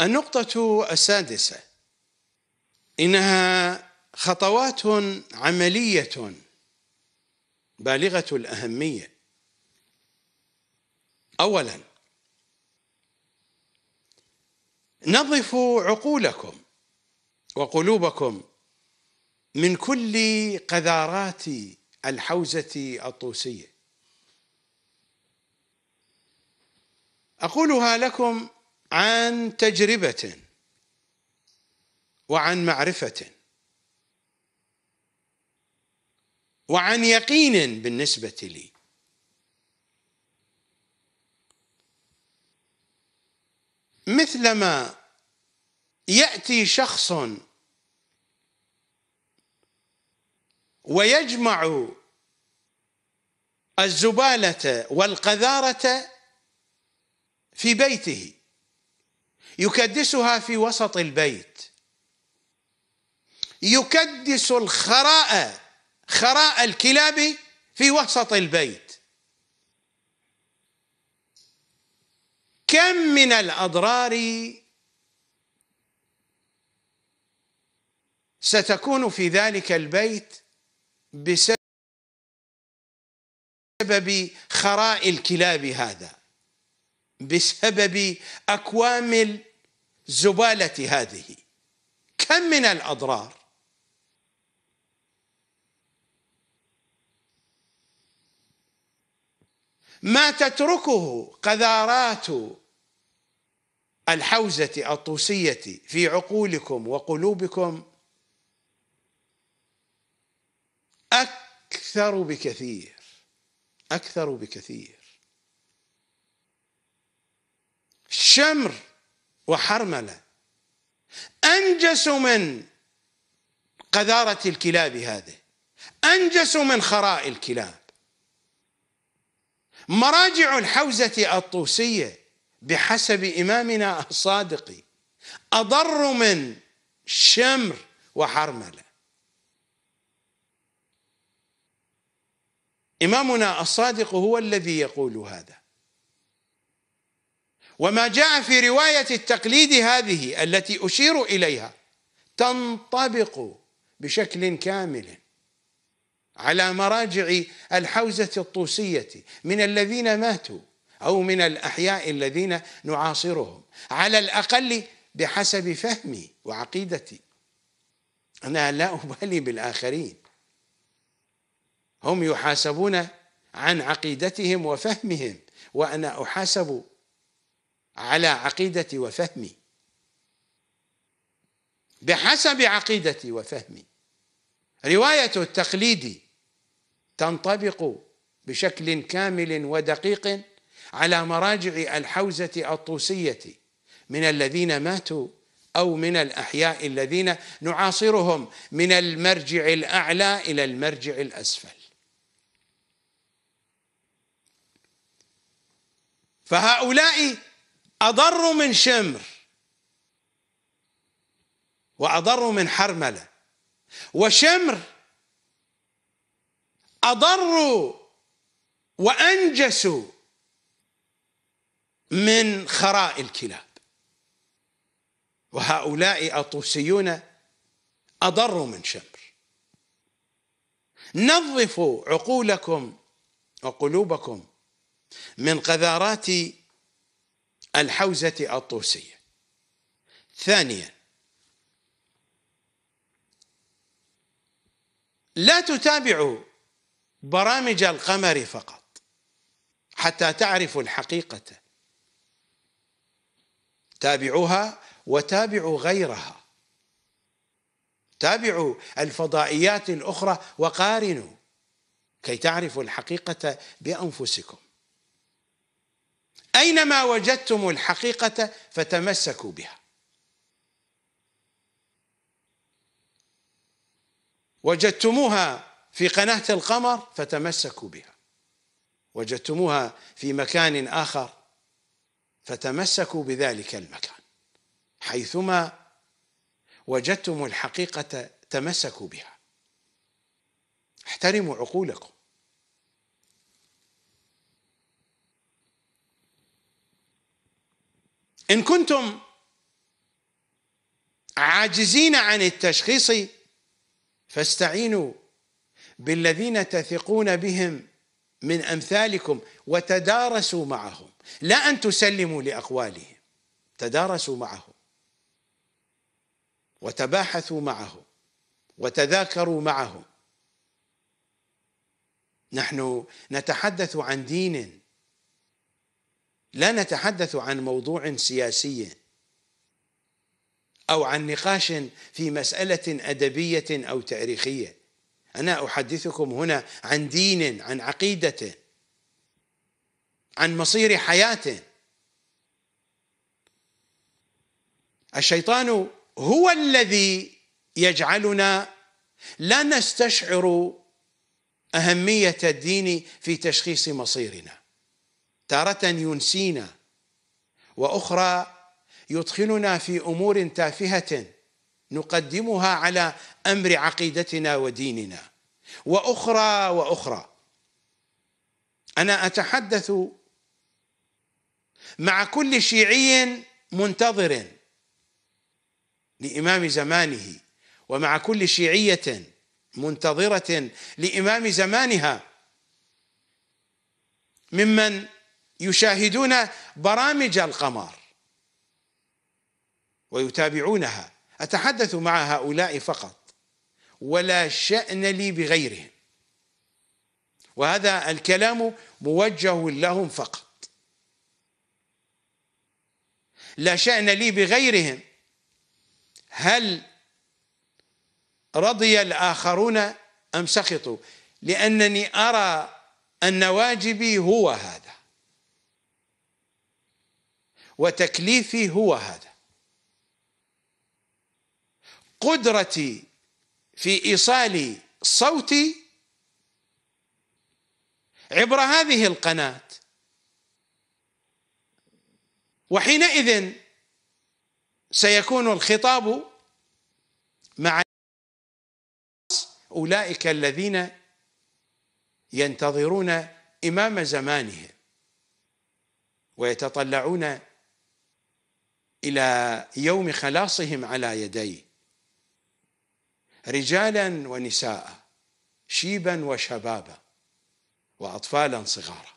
النقطة السادسة إنها خطوات عملية بالغة الأهمية أولا نظفوا عقولكم وقلوبكم من كل قذارات الحوزة الطوسية أقولها لكم عن تجربة وعن معرفة وعن يقين بالنسبة لي مثلما يأتي شخص ويجمع الزبالة والقذارة في بيته يكدسها في وسط البيت يكدس الخراء خراء الكلاب في وسط البيت كم من الاضرار ستكون في ذلك البيت بسبب خراء الكلاب هذا بسبب اكوام الزباله هذه كم من الاضرار ما تتركه قذارات الحوزه الطوسيه في عقولكم وقلوبكم اكثر بكثير اكثر بكثير شمر وحرملة أنجس من قذارة الكلاب هذه أنجس من خراء الكلاب مراجع الحوزة الطوسية بحسب إمامنا الصادق أضر من شمر وحرملة إمامنا الصادق هو الذي يقول هذا وما جاء في رواية التقليد هذه التي أشير إليها تنطبق بشكل كامل على مراجع الحوزة الطوسية من الذين ماتوا أو من الأحياء الذين نعاصرهم على الأقل بحسب فهمي وعقيدتي أنا لا أبالي بالآخرين هم يحاسبون عن عقيدتهم وفهمهم وأنا أحاسب على عقيدتي وفهمي بحسب عقيدتي وفهمي روايه التقليد تنطبق بشكل كامل ودقيق على مراجع الحوزه الطوسيه من الذين ماتوا او من الاحياء الذين نعاصرهم من المرجع الاعلى الى المرجع الاسفل فهؤلاء أضر من شمر وأضر من حرملة وشمر أضر وأنجس من خراء الكلاب وهؤلاء الطوسيون أضر من شمر نظفوا عقولكم وقلوبكم من قذارات الحوزة الطوسية ثانيا لا تتابع برامج القمر فقط حتى تعرفوا الحقيقة تابعوها وتابعوا غيرها تابعوا الفضائيات الأخرى وقارنوا كي تعرفوا الحقيقة بأنفسكم أينما وجدتم الحقيقة فتمسكوا بها وجدتموها في قناة القمر فتمسكوا بها وجدتموها في مكان آخر فتمسكوا بذلك المكان حيثما وجدتم الحقيقة تمسكوا بها احترموا عقولكم إن كنتم عاجزين عن التشخيص فاستعينوا بالذين تثقون بهم من أمثالكم وتدارسوا معهم لا أن تسلموا لأقوالهم تدارسوا معهم وتباحثوا معهم وتذاكروا معهم نحن نتحدث عن دين لا نتحدث عن موضوع سياسي أو عن نقاش في مسألة أدبية أو تاريخية أنا أحدثكم هنا عن دين عن عقيدة عن مصير حياته الشيطان هو الذي يجعلنا لا نستشعر أهمية الدين في تشخيص مصيرنا تارة ينسينا واخرى يدخلنا في امور تافهه نقدمها على امر عقيدتنا وديننا واخرى واخرى انا اتحدث مع كل شيعي منتظر لامام زمانه ومع كل شيعيه منتظره لامام زمانها ممن يشاهدون برامج القمر ويتابعونها اتحدث مع هؤلاء فقط ولا شان لي بغيرهم وهذا الكلام موجه لهم فقط لا شان لي بغيرهم هل رضي الاخرون ام سخطوا لانني ارى ان واجبي هو هذا وتكليفي هو هذا قدرتي في ايصال صوتي عبر هذه القناه وحينئذ سيكون الخطاب مع اولئك الذين ينتظرون امام زمانهم ويتطلعون الى يوم خلاصهم على يديه رجالا ونساء شيبا وشبابا واطفالا صغارا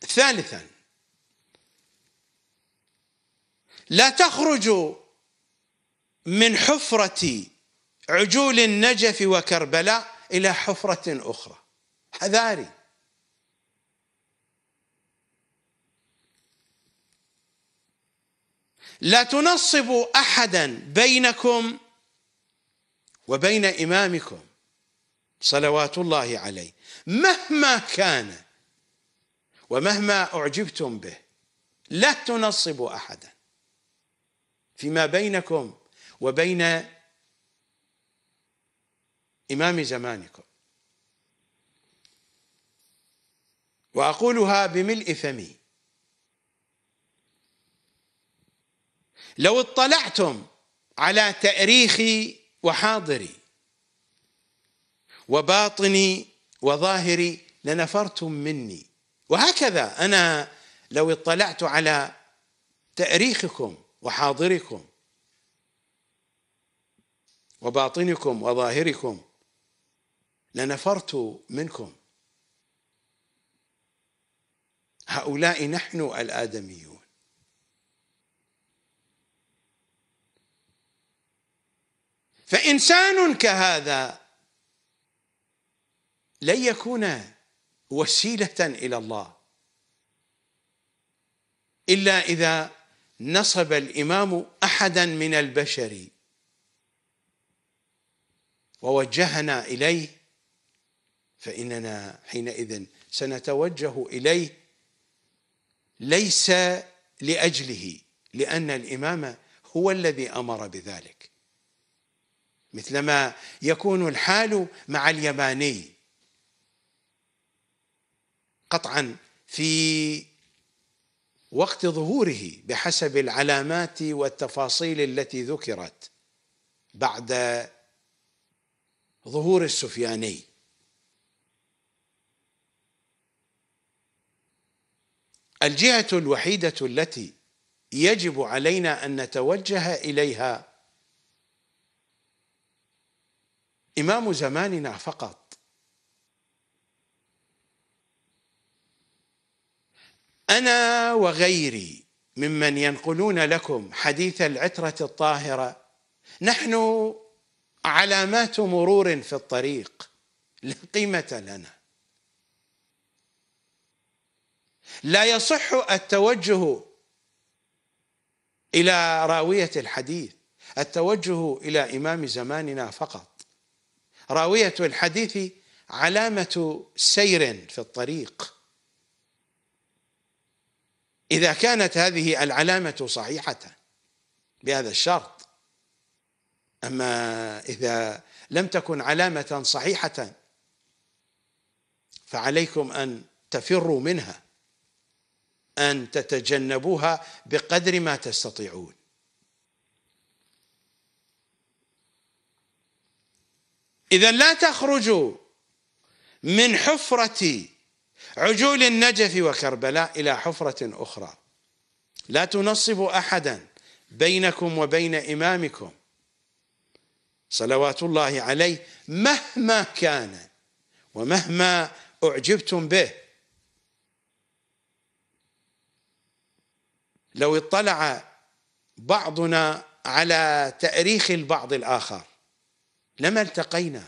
ثالثا لا تخرج من حفرة عجول النجف وكربلاء إلى حفرة أخرى حذاري لا تنصبوا احدا بينكم وبين امامكم صلوات الله عليه مهما كان ومهما اعجبتم به لا تنصبوا احدا فيما بينكم وبين امام زمانكم واقولها بملء فمي لو اطلعتم على تاريخي وحاضري وباطني وظاهري لنفرتم مني وهكذا انا لو اطلعت على تاريخكم وحاضركم وباطنكم وظاهركم لنفرت منكم هؤلاء نحن الادميون فإنسان كهذا لن يكون وسيلة إلى الله إلا إذا نصب الإمام أحدا من البشر ووجهنا إليه فإننا حينئذ سنتوجه إليه ليس لأجله لأن الإمام هو الذي أمر بذلك مثلما يكون الحال مع الياباني قطعا في وقت ظهوره بحسب العلامات والتفاصيل التي ذكرت بعد ظهور السفياني الجهه الوحيده التي يجب علينا ان نتوجه اليها إمام زماننا فقط أنا وغيري ممن ينقلون لكم حديث العترة الطاهرة نحن علامات مرور في الطريق لا قيمة لنا لا يصح التوجه إلى راوية الحديث التوجه إلى إمام زماننا فقط راوية الحديث علامة سير في الطريق إذا كانت هذه العلامة صحيحة بهذا الشرط أما إذا لم تكن علامة صحيحة فعليكم أن تفروا منها أن تتجنبوها بقدر ما تستطيعون إذا لا تخرجوا من حفرة عجول النجف وكربلاء إلى حفرة أخرى لا تنصبوا أحدا بينكم وبين إمامكم صلوات الله عليه مهما كان ومهما أعجبتم به لو اطلع بعضنا على تأريخ البعض الآخر لما التقينا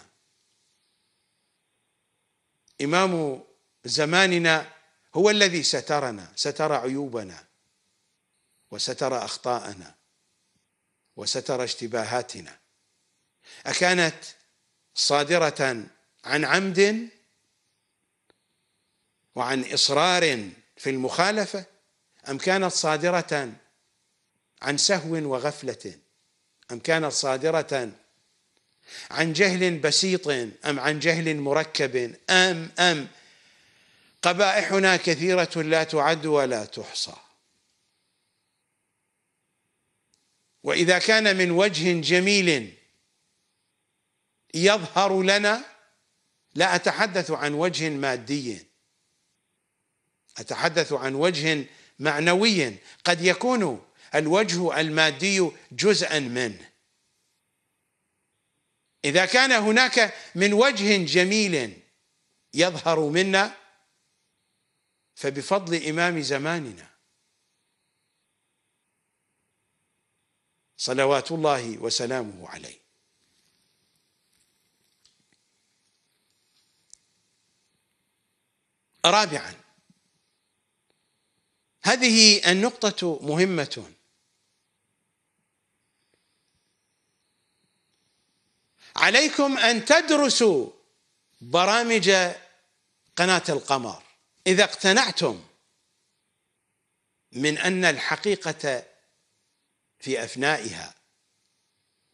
إمام زماننا هو الذي سترنا ستر عيوبنا وستر أخطاءنا وستر اشتباهاتنا أكانت صادرة عن عمد وعن إصرار في المخالفة أم كانت صادرة عن سهو وغفلة أم كانت صادرة عن جهل بسيط أم عن جهل مركب أم أم قبائحنا كثيرة لا تعد ولا تحصى وإذا كان من وجه جميل يظهر لنا لا أتحدث عن وجه مادي أتحدث عن وجه معنوي قد يكون الوجه المادي جزءا منه اذا كان هناك من وجه جميل يظهر منا فبفضل امام زماننا صلوات الله وسلامه عليه رابعا هذه النقطه مهمه عليكم ان تدرسوا برامج قناه القمر اذا اقتنعتم من ان الحقيقه في افنائها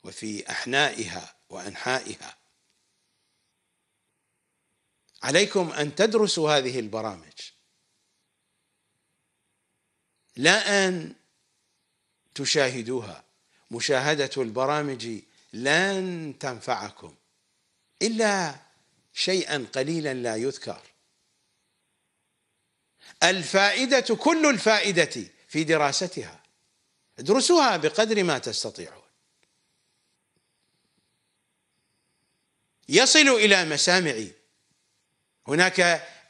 وفي احنائها وانحائها عليكم ان تدرسوا هذه البرامج لا ان تشاهدوها مشاهده البرامج لن تنفعكم إلا شيئا قليلا لا يذكر الفائدة كل الفائدة في دراستها ادرسوها بقدر ما تستطيعون يصل إلى مسامعي هناك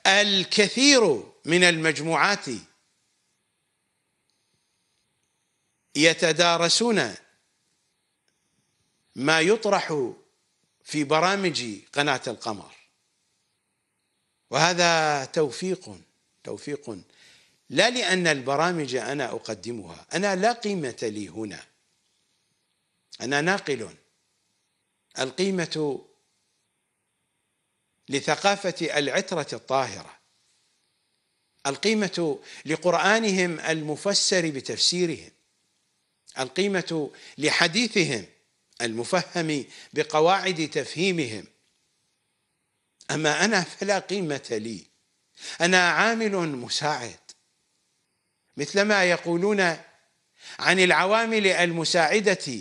الكثير من المجموعات يتدارسون ما يطرح في برامج قناة القمر وهذا توفيق توفيق لا لأن البرامج أنا أقدمها أنا لا قيمة لي هنا أنا ناقل القيمة لثقافة العترة الطاهرة القيمة لقرآنهم المفسر بتفسيرهم القيمة لحديثهم المفهم بقواعد تفهيمهم اما انا فلا قيمه لي انا عامل مساعد مثلما يقولون عن العوامل المساعده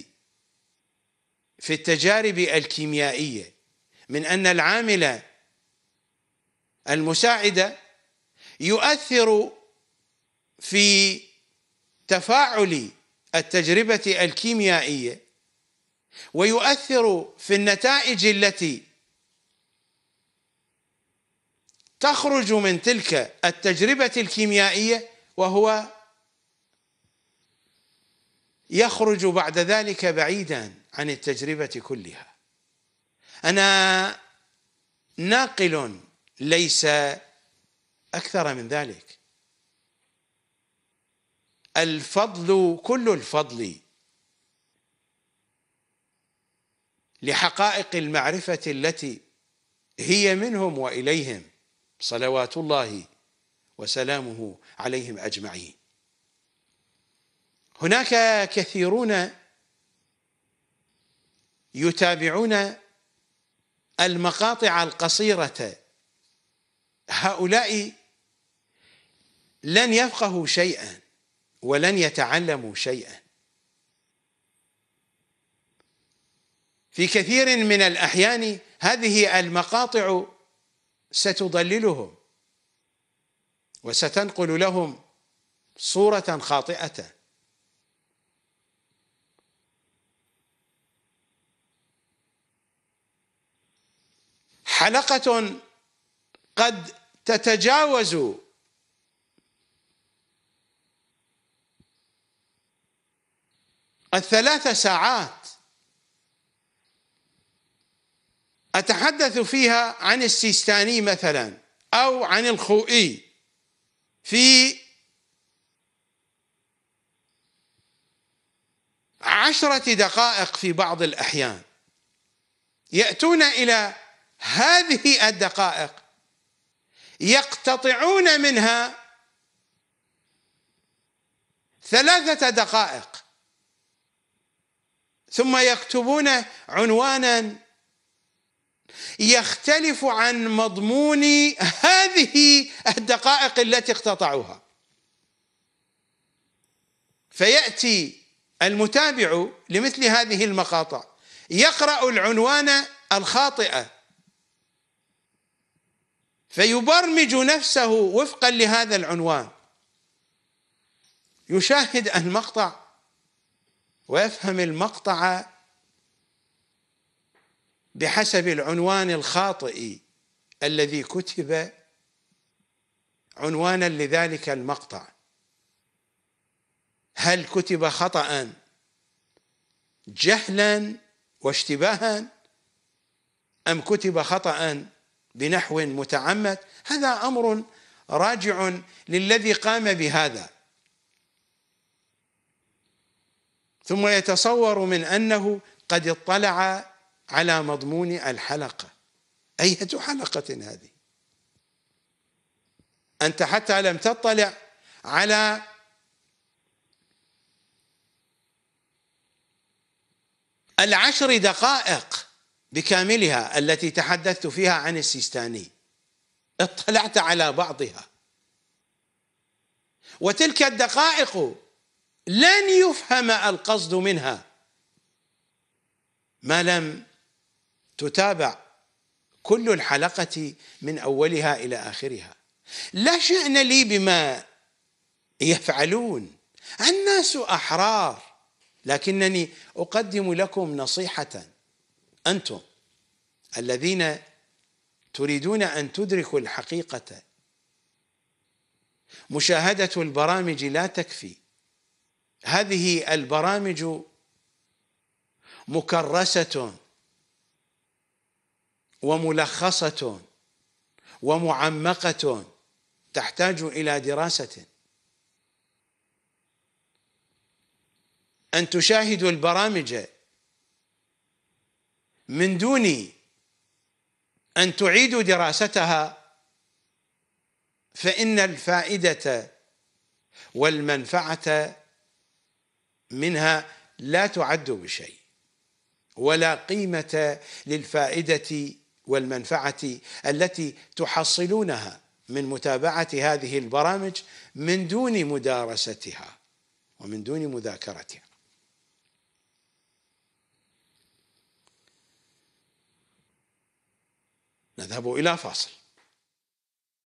في التجارب الكيميائيه من ان العامل المساعده يؤثر في تفاعل التجربه الكيميائيه ويؤثر في النتائج التي تخرج من تلك التجربة الكيميائية وهو يخرج بعد ذلك بعيدا عن التجربة كلها أنا ناقل ليس أكثر من ذلك الفضل كل الفضل لحقائق المعرفة التي هي منهم وإليهم صلوات الله وسلامه عليهم أجمعين هناك كثيرون يتابعون المقاطع القصيرة هؤلاء لن يفقهوا شيئا ولن يتعلموا شيئا في كثير من الأحيان هذه المقاطع ستضللهم وستنقل لهم صورة خاطئة حلقة قد تتجاوز الثلاث ساعات أتحدث فيها عن السيستاني مثلا أو عن الخوئي في عشرة دقائق في بعض الأحيان يأتون إلى هذه الدقائق يقتطعون منها ثلاثة دقائق ثم يكتبون عنوانا يختلف عن مضمون هذه الدقائق التي اقتطعوها فياتي المتابع لمثل هذه المقاطع يقرا العنوان الخاطئه فيبرمج نفسه وفقا لهذا العنوان يشاهد المقطع ويفهم المقطع بحسب العنوان الخاطئ الذي كتب عنوانا لذلك المقطع هل كتب خطأ جهلا واشتباها أم كتب خطأ بنحو متعمد هذا أمر راجع للذي قام بهذا ثم يتصور من أنه قد اطلع على مضمون الحلقة أية حلقة هذه أنت حتى لم تطلع على العشر دقائق بكاملها التي تحدثت فيها عن السيستاني اطلعت على بعضها وتلك الدقائق لن يفهم القصد منها ما لم تتابع كل الحلقة من أولها إلى آخرها لا شأن لي بما يفعلون الناس أحرار لكنني أقدم لكم نصيحة أنتم الذين تريدون أن تدركوا الحقيقة مشاهدة البرامج لا تكفي هذه البرامج مكرسة وملخصة ومعمقة تحتاج إلى دراسة أن تشاهدوا البرامج من دون أن تعيدوا دراستها فإن الفائدة والمنفعة منها لا تعد بشيء ولا قيمة للفائدة والمنفعه التي تحصلونها من متابعه هذه البرامج من دون مدارستها ومن دون مذاكرتها نذهب الى فاصل